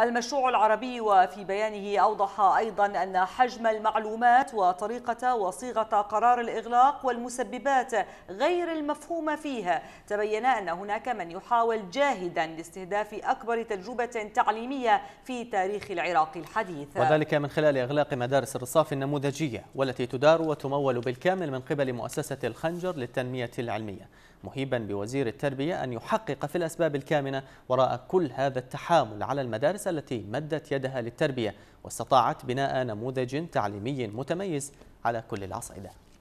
المشروع العربي وفي بيانه أوضح أيضا أن حجم المعلومات وطريقة وصيغة قرار الإغلاق والمسببات غير المفهومة فيها تبين أن هناك من يحاول جاهدا لاستهداف أكبر تجربة تعليمية في تاريخ العراق الحديث وذلك من خلال إغلاق مدارس الرصاف النموذجية والتي تدار وتمول بالكامل من قبل مؤسسة الخنجر للتنمية العلمية مهيبا بوزير التربية أن يحقق في الأسباب الكامنة وراء كل هذا التحامل على المدارس المدارس التي مدت يدها للتربية واستطاعت بناء نموذج تعليمي متميز على كل العصيدة